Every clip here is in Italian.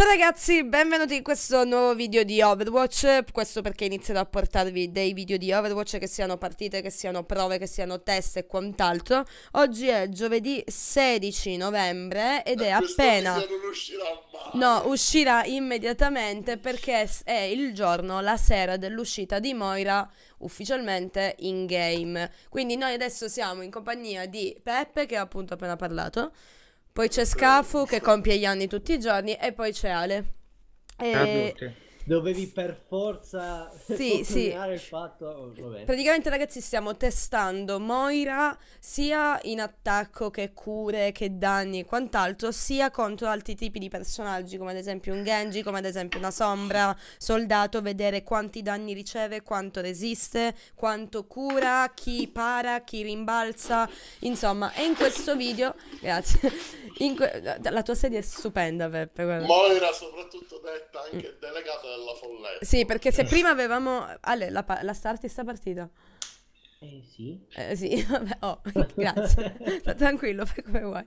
Ciao ragazzi, benvenuti in questo nuovo video di Overwatch, questo perché inizierò a portarvi dei video di Overwatch che siano partite, che siano prove, che siano test e quant'altro. Oggi è giovedì 16 novembre ed eh, è appena... Non uscirà mai. No, uscirà immediatamente perché è il giorno, la sera dell'uscita di Moira ufficialmente in game. Quindi noi adesso siamo in compagnia di Peppe che ha appunto appena parlato poi c'è Scafu che compie gli anni tutti i giorni e poi c'è Ale. E... Dovevi per forza sì, sì. il fatto. Oh, Praticamente, ragazzi, stiamo testando Moira sia in attacco che cure, che danni e quant'altro, sia contro altri tipi di personaggi, come ad esempio un Genji, come ad esempio una sombra, soldato, vedere quanti danni riceve, quanto resiste, quanto cura, chi para, chi rimbalza. Insomma, e in questo video. Grazie. la tua sedia è stupenda, Peppe. Guarda. Moira, soprattutto detta anche delegata alla folletta. Sì, perché se prima avevamo... Ale, la, la start sta partita. Eh sì. Eh, sì, vabbè, oh, grazie. Tranquillo, fai come vuoi.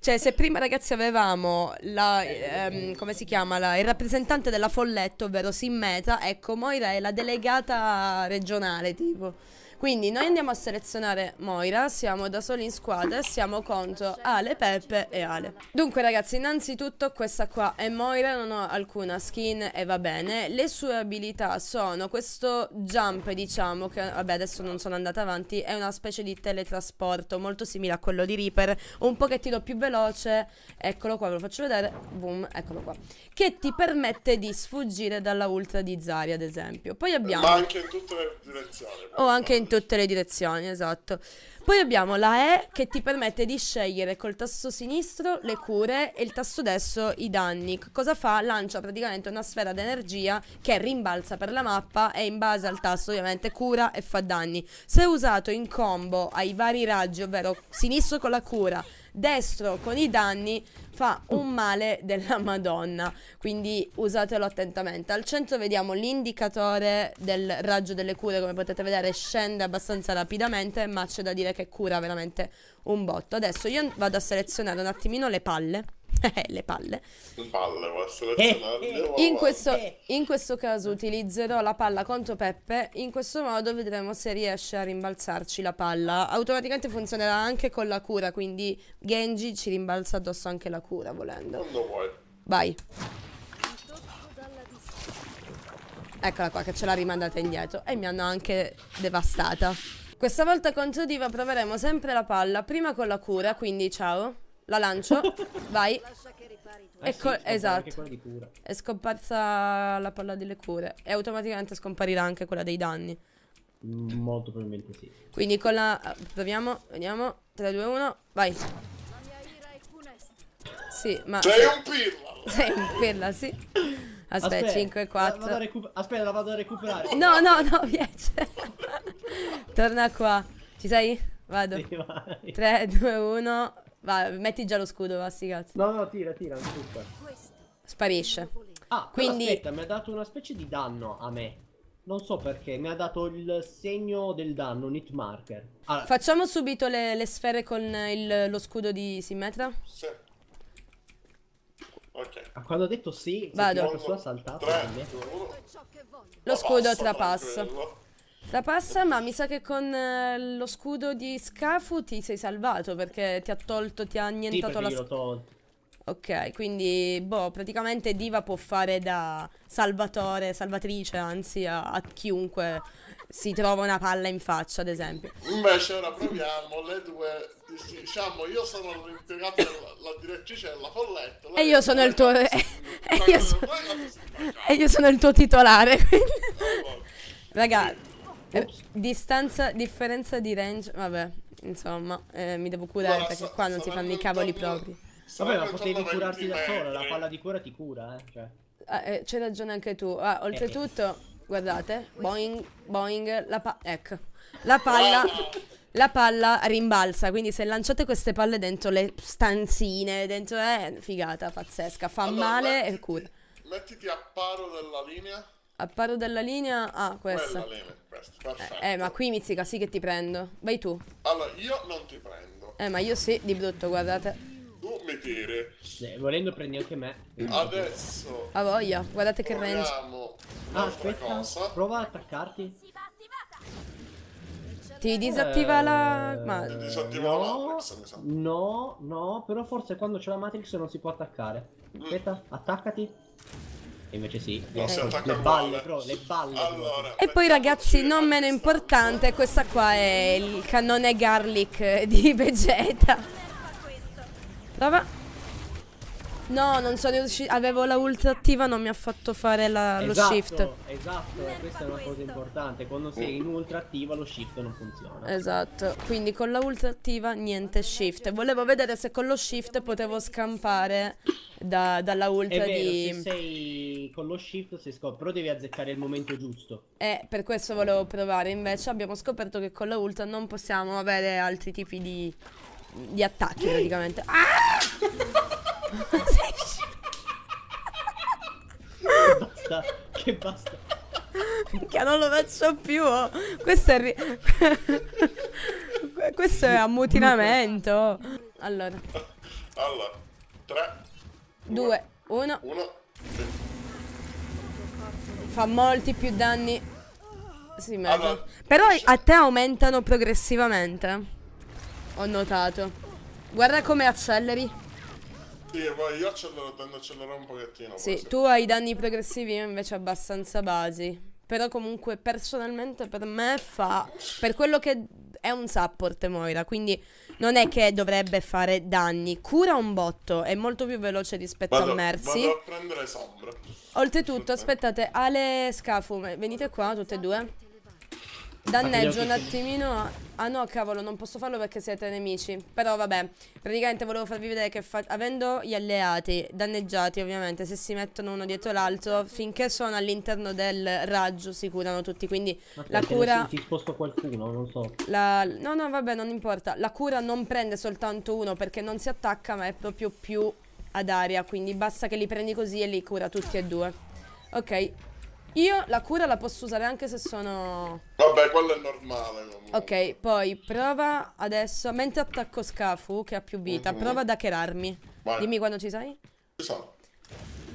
Cioè, se prima ragazzi avevamo la, ehm, come si chiama, la, il rappresentante della Folletto, ovvero Simmeta, ecco, Moira è la delegata regionale, tipo. Quindi noi andiamo a selezionare Moira, siamo da soli in squadra, e siamo contro Ale, Peppe e Ale. Dunque ragazzi, innanzitutto questa qua è Moira, non ho alcuna skin e va bene. Le sue abilità sono questo jump, diciamo, che vabbè adesso non sono andata avanti, è una specie di teletrasporto molto simile a quello di Reaper, un pochettino più veloce, eccolo qua, ve lo faccio vedere, boom, eccolo qua, che ti permette di sfuggire dalla ultra di Zari ad esempio. Poi abbiamo... Ma anche in tutte le direzioni. O anche in in tutte le direzioni, esatto. Poi abbiamo la E che ti permette di scegliere col tasto sinistro le cure e il tasto destro i danni. Cosa fa? Lancia praticamente una sfera d'energia che rimbalza per la mappa e in base al tasto ovviamente cura e fa danni. Se usato in combo ai vari raggi, ovvero sinistro con la cura, Destro con i danni fa un mm. male della madonna, quindi usatelo attentamente. Al centro vediamo l'indicatore del raggio delle cure, come potete vedere scende abbastanza rapidamente, ma c'è da dire che cura veramente un botto. Adesso io vado a selezionare un attimino le palle. le palle. Le palle, eh, eh, in, questo, eh. in questo caso utilizzerò la palla contro Peppe, in questo modo vedremo se riesce a rimbalzarci la palla. Automaticamente funzionerà anche con la cura, quindi Genji ci rimbalza addosso anche la cura volendo. Quando vuoi. Vai. Eccola qua che ce l'ha rimandata indietro e mi hanno anche devastata. Questa volta contro Diva proveremo sempre la palla, prima con la cura, quindi ciao. La lancio. Vai. Ecco, eh sì, esatto. È scomparsa la palla delle cure. E automaticamente scomparirà anche quella dei danni. Mm, molto probabilmente sì. Quindi con la... Proviamo, vediamo. 3, 2, 1, vai. Sì, ma... Sei un pirla! Sei un pirla, sì. Aspetta, aspetta 5, 4. La recuper... aspetta, la vado a recuperare. No, no, no, piace. Torna qua. Ci sei? Vado. Sì, 3, 2, 1, Va, metti già lo scudo, va, sti cazzo. No, no, tira, tira, super. Sparisce. Ah, quindi... aspetta, mi ha dato una specie di danno a me. Non so perché, mi ha dato il segno del danno, un hit marker. Allora. Ah. Facciamo subito le, le sfere con il, lo scudo di Simmetra? Sì. Ok. Ah, quando ho detto sì, Vado. la persona saltata. Lo scudo trapasso. La passa, ma mi sa che con eh, lo scudo di Scafu ti sei salvato perché ti ha tolto, ti ha annientato sì, la spada. Ok, quindi, boh, praticamente Diva può fare da salvatore, salvatrice, anzi, a, a chiunque si trova una palla in faccia, ad esempio. Invece ora proviamo le due, diciamo, io sono l'impiegato, la, direttrice della Folletto. E io sono il tuo... E io sono il tuo titolare, quindi... Eh, Raga... Eh, distanza, differenza di range, vabbè, insomma, eh, mi devo curare Guarda, perché qua non si fanno i cavoli propri. Vabbè, ma potevi curarti da sola, eh, la palla di cura ti cura, eh. Cioè. Ah, eh, c'hai ragione anche tu. Ah, oltretutto, guardate, boing, boing, la pa ecco, la palla... La palla rimbalza, quindi se lanciate queste palle dentro le stanzine, dentro è eh, figata, pazzesca, fa allora, male mettiti, e cura. Mettiti a paro della linea. A paro dalla linea... Ah, questa. Eh, eh, ma qui mizzica, sì che ti prendo. Vai tu. Allora, io non ti prendo. Eh, ma io sì, di brutto, guardate. Tu mi tiri. Sì, volendo prendi anche me. Adesso. A voglia, guardate che range. Ah, aspetta, cosa. prova ad attaccarti. Ti disattiva la... Ma... Ti disattiva no, la Matrix, mi sa. No, no, però forse quando c'è la Matrix non si può attaccare. Aspetta, mm. attaccati invece sì. No, eh, si attacca le balle, però, le balle. Allora, e poi ragazzi, non meno importante, questa qua è il cannone garlic eh, di Vegeta. Prova. No, non sono riuscito. Avevo la ultra attiva, non mi ha fatto fare la, esatto, lo shift. Esatto, questa è una cosa importante. Quando sei in ultra attiva, lo shift non funziona. Esatto, quindi con la ultra attiva, niente shift. Volevo vedere se con lo shift potevo scampare da, dalla ultra di. Se sei con lo shift, si scopre. Però devi azzeccare il momento giusto. Eh, per questo volevo provare. Invece, abbiamo scoperto che con la ultra non possiamo avere altri tipi di, di attacchi praticamente. Ah! che basta, che basta. Che non lo faccio più. Oh. Questo è... Ri... Questo è ammutinamento. Allora. Allora. 3, 2, 1. 1. Fa molti più danni. Sì, allora. Però a te aumentano progressivamente. Ho notato. Guarda come acceleri. Sì, vai, io accelero, tendo a accelerare un pochettino. Sì, tu hai danni progressivi, io invece abbastanza basi. Però comunque personalmente per me fa... Per quello che è un support Moira, quindi non è che dovrebbe fare danni. Cura un botto, è molto più veloce rispetto vado, a Mercy. Vado a prendere Sombra. Oltretutto, aspettate, Ale Scafume, venite qua tutte e due. Danneggio un attimino Ah no cavolo non posso farlo perché siete nemici Però vabbè Praticamente volevo farvi vedere che avendo gli alleati Danneggiati ovviamente Se si mettono uno dietro l'altro Finché sono all'interno del raggio si curano tutti Quindi Aspetta, la cura Ti sposto qualcuno non so la... No no vabbè non importa La cura non prende soltanto uno Perché non si attacca ma è proprio più ad aria Quindi basta che li prendi così e li cura tutti e due Ok io la cura la posso usare anche se sono... Vabbè, quello è normale. Ok, poi prova adesso... Mentre attacco Scafu, che ha più vita, mm -hmm. prova ad hackerarmi. Vai. Dimmi quando ci sei. Ci sono.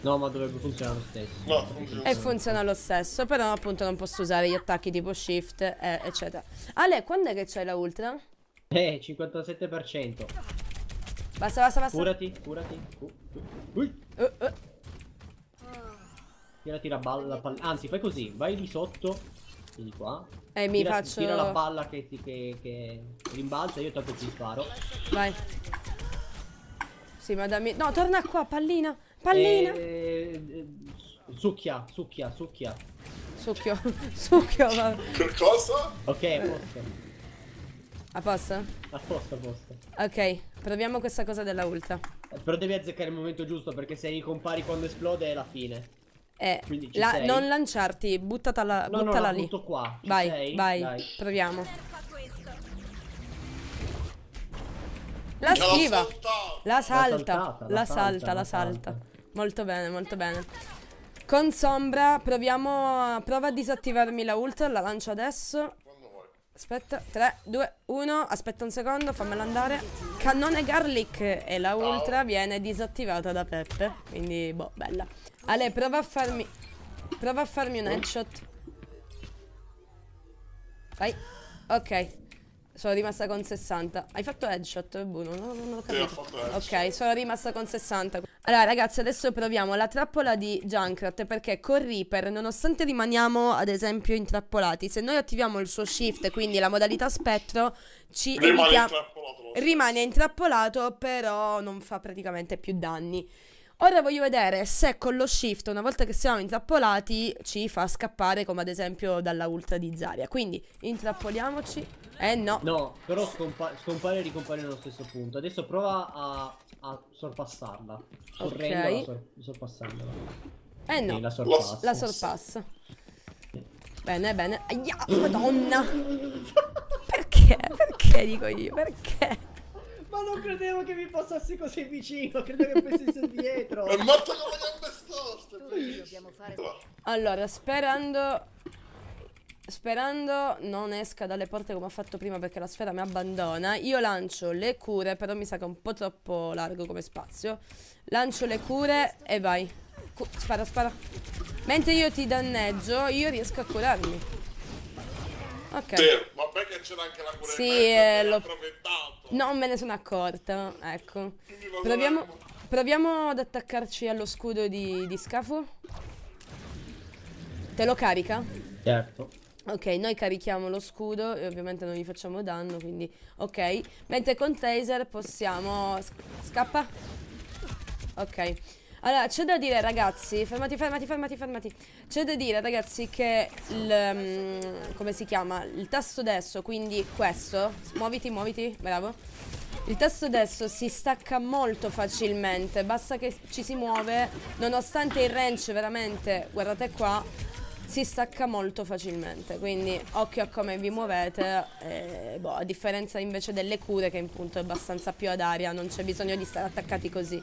No, ma dovrebbe funzionare lo stesso. No, funziona. E funziona lo stesso, però appunto non posso usare gli attacchi tipo shift, eh, eccetera. Ale, quando è che c'hai la ultra? Eh, 57%. Basta, basta, basta. Curati, curati. Uh, uh. Ui. Uh, uh. Tira, tira balla, palla. Anzi, fai così, vai di sotto. Vieni qua. E eh, mi faccio. Tira la palla che, ti, che, che rimbalza, io tanto ti sparo. Vai. Sì, ma dammi. No, torna qua, pallina. Pallina. Eh, eh, succhia, succhia, succhia. Succhio, succhio, va. Per cosa? Ok, a posto. A posto? A posto, a posto. Ok, proviamo questa cosa della ulta. Però devi azzeccare il momento giusto perché se ricompari quando esplode è la fine è eh, la, non lanciarti, buttata la, no, buttala no, la lì. Butto qua. Ci vai, sei? vai, Dai. proviamo. La schiva. La salta. La, salta, la salta. Molto bene, molto bene. Con sombra proviamo Prova a disattivarmi la ult, la lancio adesso. Aspetta, 3, 2, 1, aspetta un secondo, fammela andare. Cannone garlic e la ultra viene disattivata da Peppe, quindi boh, bella. Ale, prova a farmi... Prova a farmi un headshot. Vai. Ok. Sono rimasta con 60. Hai fatto headshot, Buno? Boh, no, non ho capito. Sì, ho fatto headshot. Ok, sono rimasta con 60. Allora, ragazzi, adesso proviamo la trappola di Junkrat perché con Reaper, nonostante rimaniamo, ad esempio, intrappolati, se noi attiviamo il suo shift, quindi la modalità spettro, ci rimane intrappolato. Rimane intrappolato, però non fa praticamente più danni. Ora voglio vedere se con lo shift, una volta che siamo intrappolati, ci fa scappare come ad esempio dalla ultra di Zaria. Quindi intrappoliamoci. Eh no. No, però scompa scompare e ricompare nello stesso punto. Adesso prova a, a sorpassarla. Correndo ok. Sor sorpassandola. Eh no. la sorpassa. La sorpassa. Bene, bene. Aia, madonna. perché? Perché dico io? Perché? Ma non credevo che mi passassi così vicino, credevo che fosse dietro. È morto con le gambe Allora, sperando Sperando non esca dalle porte come ho fatto prima perché la sfera mi abbandona, io lancio le cure, però mi sa che è un po' troppo largo come spazio. Lancio le cure e vai. Cu spara, spara. Mentre io ti danneggio, io riesco a curarmi. Ok. Ma vabbè c'era anche la cura sì, eh, l'ho Non me ne sono accorta, ecco. Proviamo, proviamo, ad attaccarci allo scudo di, di scafo. Te lo carica? Certo. Ok, noi carichiamo lo scudo e ovviamente non gli facciamo danno, quindi ok. Mentre con taser possiamo... Scappa? Ok. Allora, c'è da dire, ragazzi. Fermati, fermati, fermati, fermati. C'è da dire, ragazzi, che il. Um, come si chiama? Il tasto destro, quindi questo. Muoviti, muoviti, bravo. Il tasto destro si stacca molto facilmente. Basta che ci si muove. Nonostante il wrench, veramente, guardate qua. Si stacca molto facilmente. Quindi occhio a come vi muovete. Eh, boh, a differenza invece delle cure, che in punto è abbastanza più ad aria, non c'è bisogno di stare attaccati così.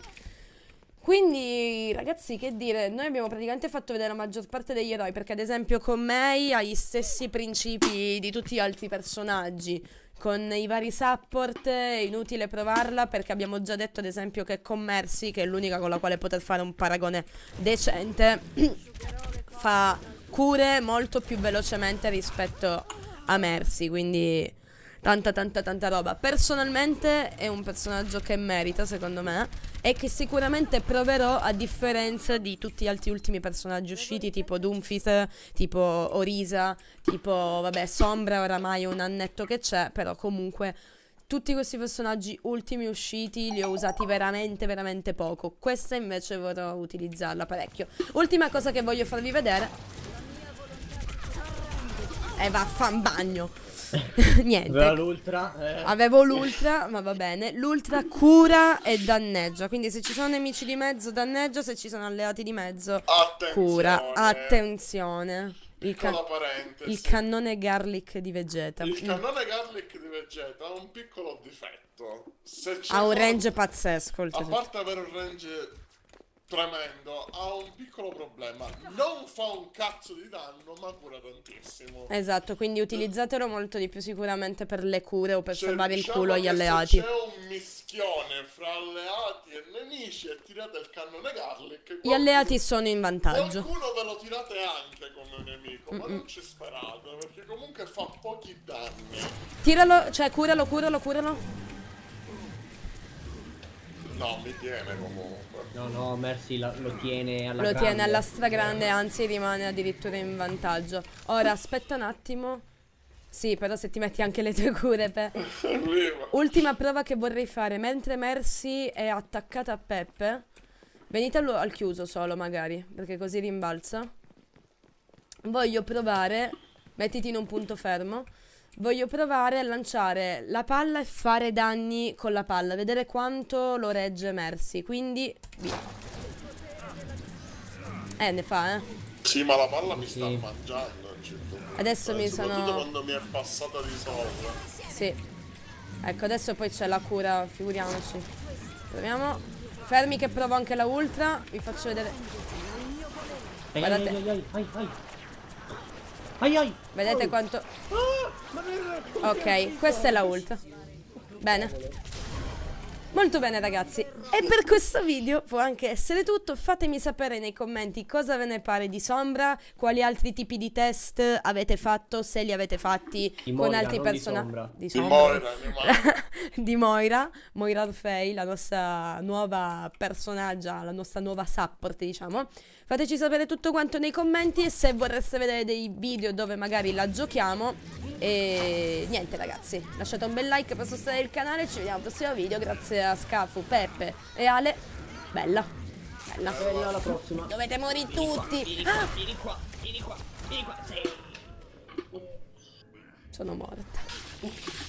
Quindi, ragazzi, che dire, noi abbiamo praticamente fatto vedere la maggior parte degli eroi, perché ad esempio con May ha gli stessi principi di tutti gli altri personaggi. Con i vari support è inutile provarla perché abbiamo già detto ad esempio che con Mercy, che è l'unica con la quale poter fare un paragone decente, fa cure molto più velocemente rispetto a Mercy, quindi tanta tanta tanta roba. Personalmente è un personaggio che merita secondo me e che sicuramente proverò a differenza di tutti gli altri ultimi personaggi usciti tipo Doomfist, tipo Orisa, tipo vabbè Sombra oramai è un annetto che c'è, però comunque tutti questi personaggi ultimi usciti li ho usati veramente veramente poco questa invece vorrò utilizzarla parecchio ultima cosa che voglio farvi vedere e eh, vaffan bagno Niente. Aveva l'ultra. Eh. Avevo l'ultra, ma va bene. L'ultra cura e danneggia. Quindi se ci sono nemici di mezzo, danneggia. Se ci sono alleati di mezzo, Attenzione. cura. Attenzione. Il, ca il, cannone garlic di Vegeta. Il cannone garlic di Vegeta ha un piccolo difetto. ha un range pazzesco. A parte avere un range Tremendo, ha un piccolo problema. Non fa un cazzo di danno, ma cura tantissimo. Esatto, quindi utilizzatelo molto di più sicuramente per le cure o per cioè, salvare diciamo il culo agli alleati. Se c'è un mischione fra alleati e nemici e tirate il cannone garlic. Qualcuno, Gli alleati sono in vantaggio. Qualcuno ve lo tirate anche come nemico, mm -mm. ma non ci sparate, perché comunque fa pochi danni. Tiralo, cioè curalo, curalo, curalo. No, mi tiene comunque. No, no, Mercy lo, lo tiene alla lo grande. tiene alla stragrande, anzi rimane addirittura in vantaggio. Ora, aspetta un attimo. Sì, però se ti metti anche le tue cure, Pe. Ultima prova che vorrei fare. Mentre Mercy è attaccata a Peppe, venite al, al chiuso solo magari, perché così rimbalza. Voglio provare... Mettiti in un punto fermo. Voglio provare a lanciare la palla e fare danni con la palla, vedere quanto lo regge Mercy, quindi via. Eh, ne fa, eh. Sì, ma la palla mi sta sì. mangiando. Certo adesso mi eh, sono... quando mi è passata di sopra. Sì. Ecco, adesso poi c'è la cura, figuriamoci. Proviamo. Fermi che provo anche la ultra, vi faccio vedere. Guardate. Ai ai. Vedete quanto... Ah, ok, questa è la ult. Bene. Molto bene ragazzi. E per questo video può anche essere tutto. Fatemi sapere nei commenti cosa ve ne pare di Sombra, quali altri tipi di test avete fatto, se li avete fatti di con Moira, altri personaggi. Di, di, Moira. Di Moira, di Moira, Moira Orfei, la nostra nuova personaggia, la nostra nuova support, diciamo. Fateci sapere tutto quanto nei commenti e se vorreste vedere dei video dove magari la giochiamo. E niente ragazzi, lasciate un bel like per sostenere il canale, ci vediamo al prossimo video, grazie a Scafu, Peppe, e Ale, bella. Bella. Bella la prossima. Dovete morire vieni tutti. Qua, vieni, ah! vieni qua, vieni qua, vieni qua. Sì. Sono morta.